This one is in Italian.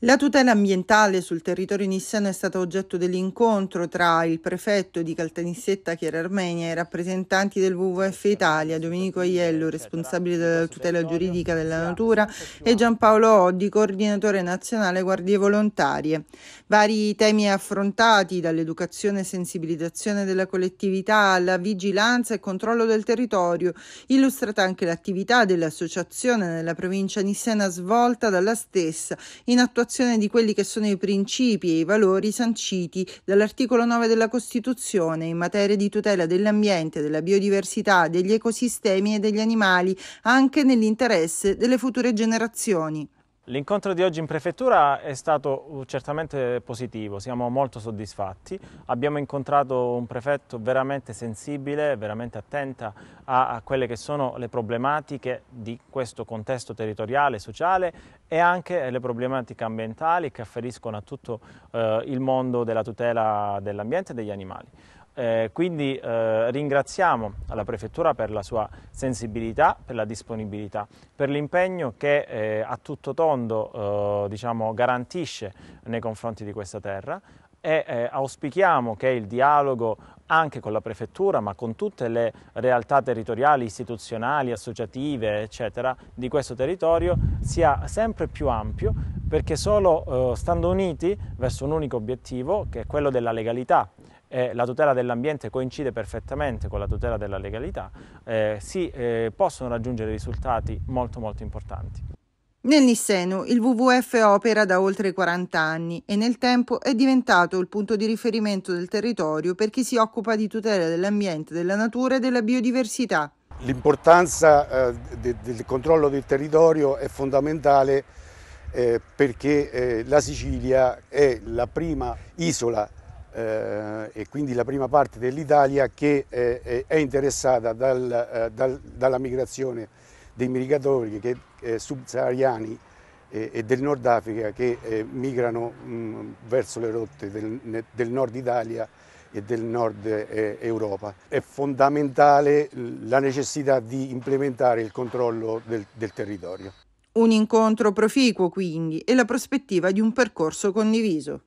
La tutela ambientale sul territorio nissiano è stata oggetto dell'incontro tra il prefetto di Caltanissetta, che Armenia, e i rappresentanti del WWF Italia, Domenico Aiello, responsabile della tutela giuridica della natura, e Giampaolo Oddi, coordinatore nazionale Guardie Volontarie. Vari temi affrontati, dall'educazione e sensibilizzazione della collettività alla vigilanza e controllo del territorio, illustrata anche l'attività dell'associazione nella provincia nissena svolta dalla stessa in attuazione attuazione di quelli che sono i principi e i valori sanciti dall'articolo 9 della Costituzione in materia di tutela dell'ambiente, della biodiversità, degli ecosistemi e degli animali, anche nell'interesse delle future generazioni. L'incontro di oggi in prefettura è stato uh, certamente positivo, siamo molto soddisfatti. Abbiamo incontrato un prefetto veramente sensibile, veramente attenta a, a quelle che sono le problematiche di questo contesto territoriale, sociale e anche le problematiche ambientali che afferiscono a tutto eh, il mondo della tutela dell'ambiente e degli animali. Eh, quindi eh, ringraziamo la Prefettura per la sua sensibilità, per la disponibilità, per l'impegno che eh, a tutto tondo eh, diciamo, garantisce nei confronti di questa terra e eh, auspichiamo che il dialogo anche con la prefettura ma con tutte le realtà territoriali, istituzionali, associative eccetera di questo territorio sia sempre più ampio perché solo eh, stando uniti verso un unico obiettivo che è quello della legalità eh, la tutela dell'ambiente coincide perfettamente con la tutela della legalità, eh, si eh, possono raggiungere risultati molto molto importanti. Nel Nisseno il WWF opera da oltre 40 anni e nel tempo è diventato il punto di riferimento del territorio per chi si occupa di tutela dell'ambiente, della natura e della biodiversità. L'importanza eh, de del controllo del territorio è fondamentale eh, perché eh, la Sicilia è la prima isola eh, e quindi la prima parte dell'Italia che eh, eh è interessata dal, eh, dal, dalla migrazione dei migratori che, eh, subsahariani e del Nord Africa che migrano mh, verso le rotte del, del Nord Italia e del nord Europa. È fondamentale la necessità di implementare il controllo del, del, territorio. Un incontro proficuo quindi e la prospettiva di un percorso condiviso.